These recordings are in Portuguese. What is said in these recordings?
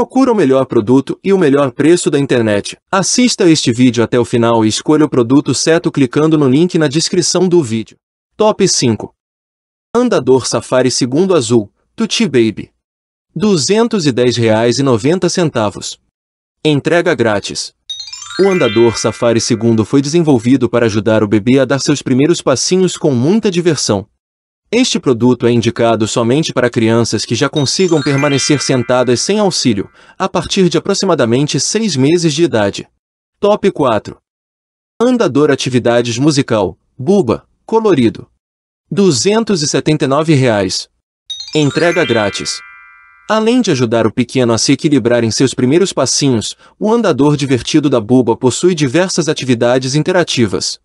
Procura o melhor produto e o melhor preço da internet. Assista este vídeo até o final e escolha o produto certo clicando no link na descrição do vídeo. Top 5 Andador Safari Segundo Azul, Tutti Baby. R$ 210,90. Entrega grátis. O andador Safari Segundo foi desenvolvido para ajudar o bebê a dar seus primeiros passinhos com muita diversão. Este produto é indicado somente para crianças que já consigam permanecer sentadas sem auxílio, a partir de aproximadamente 6 meses de idade. Top 4. Andador Atividades Musical, Buba, colorido. R$ 279. Reais. Entrega grátis. Além de ajudar o pequeno a se equilibrar em seus primeiros passinhos, o andador divertido da Buba possui diversas atividades interativas.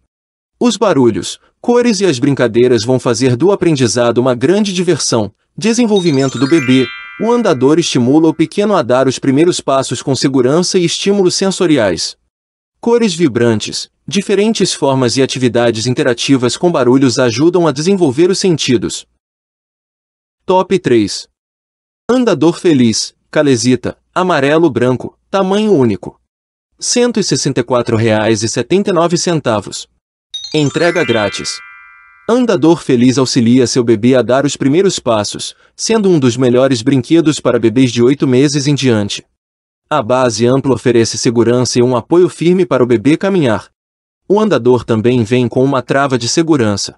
Os barulhos, cores e as brincadeiras vão fazer do aprendizado uma grande diversão. Desenvolvimento do bebê. O andador estimula o pequeno a dar os primeiros passos com segurança e estímulos sensoriais. Cores vibrantes. Diferentes formas e atividades interativas com barulhos ajudam a desenvolver os sentidos. Top 3. Andador feliz, calesita, amarelo branco, tamanho único. R$ 164,79. Entrega grátis. Andador Feliz auxilia seu bebê a dar os primeiros passos, sendo um dos melhores brinquedos para bebês de 8 meses em diante. A base ampla oferece segurança e um apoio firme para o bebê caminhar. O andador também vem com uma trava de segurança.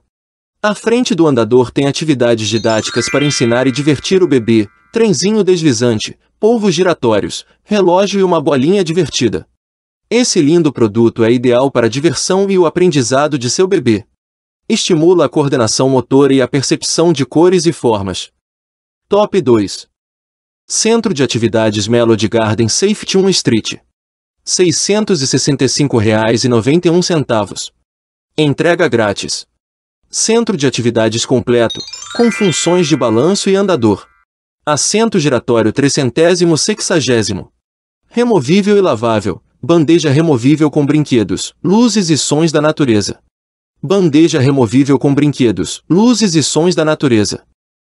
A frente do andador tem atividades didáticas para ensinar e divertir o bebê, trenzinho deslizante, polvos giratórios, relógio e uma bolinha divertida. Esse lindo produto é ideal para a diversão e o aprendizado de seu bebê. Estimula a coordenação motora e a percepção de cores e formas. Top 2. Centro de Atividades Melody Garden Safety 1 Street. R$ 665,91. Entrega grátis. Centro de Atividades completo, com funções de balanço e andador. Assento giratório 360. Removível e lavável. Bandeja removível com brinquedos, luzes e sons da natureza. Bandeja removível com brinquedos, luzes e sons da natureza.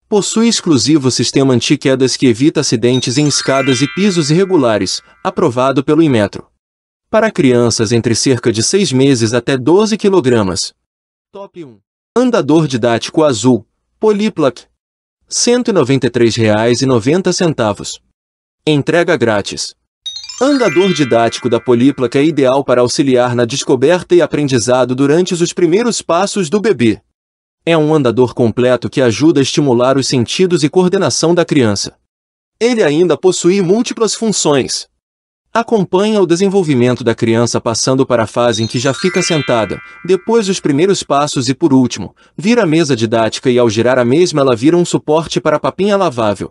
Possui exclusivo sistema anti-quedas que evita acidentes em escadas e pisos irregulares, aprovado pelo Inmetro. Para crianças entre cerca de 6 meses até 12 kg. Top 1. Andador didático azul, Poliplac. R$ 193,90. Entrega grátis. Andador didático da políplaca é ideal para auxiliar na descoberta e aprendizado durante os primeiros passos do bebê. É um andador completo que ajuda a estimular os sentidos e coordenação da criança. Ele ainda possui múltiplas funções. Acompanha o desenvolvimento da criança passando para a fase em que já fica sentada, depois os primeiros passos e por último, vira a mesa didática e ao girar a mesma ela vira um suporte para a papinha lavável.